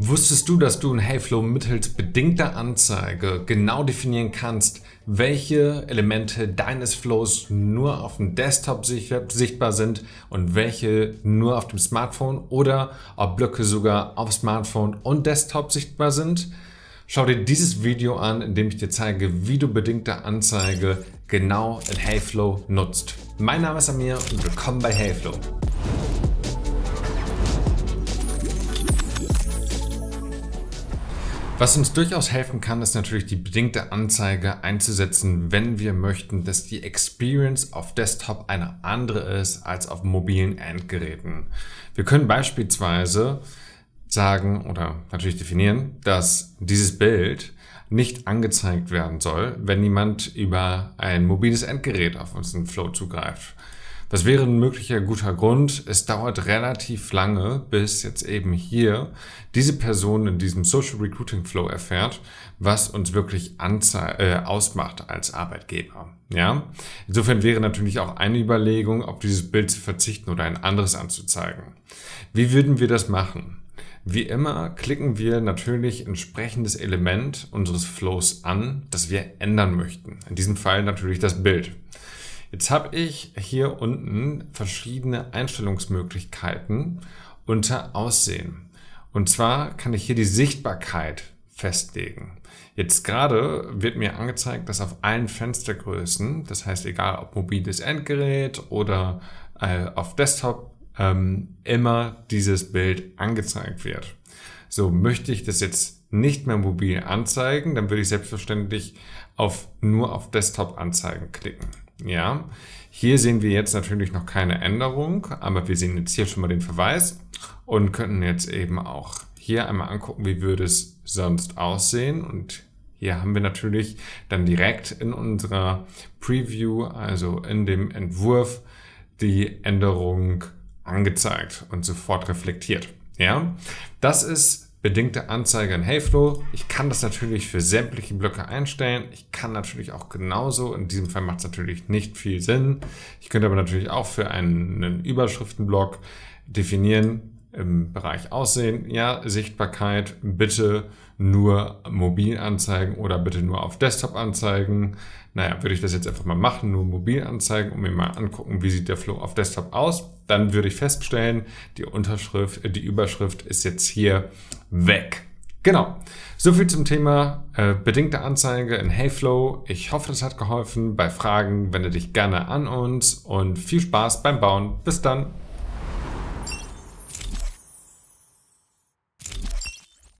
Wusstest du, dass du in Hayflow mittels bedingter Anzeige genau definieren kannst, welche Elemente deines Flows nur auf dem Desktop sichtbar sind und welche nur auf dem Smartphone oder ob Blöcke sogar auf Smartphone und Desktop sichtbar sind? Schau dir dieses Video an, in dem ich dir zeige, wie du bedingte Anzeige genau in Hayflow nutzt. Mein Name ist Amir und willkommen bei Hayflow. Was uns durchaus helfen kann, ist natürlich die bedingte Anzeige einzusetzen, wenn wir möchten, dass die Experience auf Desktop eine andere ist als auf mobilen Endgeräten. Wir können beispielsweise sagen oder natürlich definieren, dass dieses Bild nicht angezeigt werden soll, wenn jemand über ein mobiles Endgerät auf unseren Flow zugreift. Das wäre ein möglicher guter Grund. Es dauert relativ lange, bis jetzt eben hier diese Person in diesem Social Recruiting Flow erfährt, was uns wirklich äh, ausmacht als Arbeitgeber. Ja, insofern wäre natürlich auch eine Überlegung, auf dieses Bild zu verzichten oder ein anderes anzuzeigen. Wie würden wir das machen? Wie immer klicken wir natürlich entsprechendes Element unseres Flows an, das wir ändern möchten. In diesem Fall natürlich das Bild. Jetzt habe ich hier unten verschiedene Einstellungsmöglichkeiten unter Aussehen. Und zwar kann ich hier die Sichtbarkeit festlegen. Jetzt gerade wird mir angezeigt, dass auf allen Fenstergrößen, das heißt egal ob mobiles Endgerät oder äh, auf Desktop, ähm, immer dieses Bild angezeigt wird. So möchte ich das jetzt nicht mehr mobil anzeigen, dann würde ich selbstverständlich auf nur auf Desktop anzeigen klicken. Ja, hier sehen wir jetzt natürlich noch keine Änderung, aber wir sehen jetzt hier schon mal den Verweis und könnten jetzt eben auch hier einmal angucken, wie würde es sonst aussehen und hier haben wir natürlich dann direkt in unserer Preview, also in dem Entwurf, die Änderung angezeigt und sofort reflektiert. Ja, das ist bedingte Anzeige in Heyflow. Ich kann das natürlich für sämtliche Blöcke einstellen. Ich kann natürlich auch genauso, in diesem Fall macht es natürlich nicht viel Sinn. Ich könnte aber natürlich auch für einen Überschriftenblock definieren, im Bereich Aussehen, ja, Sichtbarkeit, bitte nur mobil anzeigen oder bitte nur auf Desktop anzeigen. Naja, würde ich das jetzt einfach mal machen, nur mobil anzeigen und mir mal angucken, wie sieht der Flow auf Desktop aus, dann würde ich feststellen, die Unterschrift, äh, die Überschrift ist jetzt hier weg. Genau. So viel zum Thema äh, bedingte Anzeige in Heyflow. Ich hoffe, das hat geholfen. Bei Fragen wende dich gerne an uns und viel Spaß beim Bauen. Bis dann.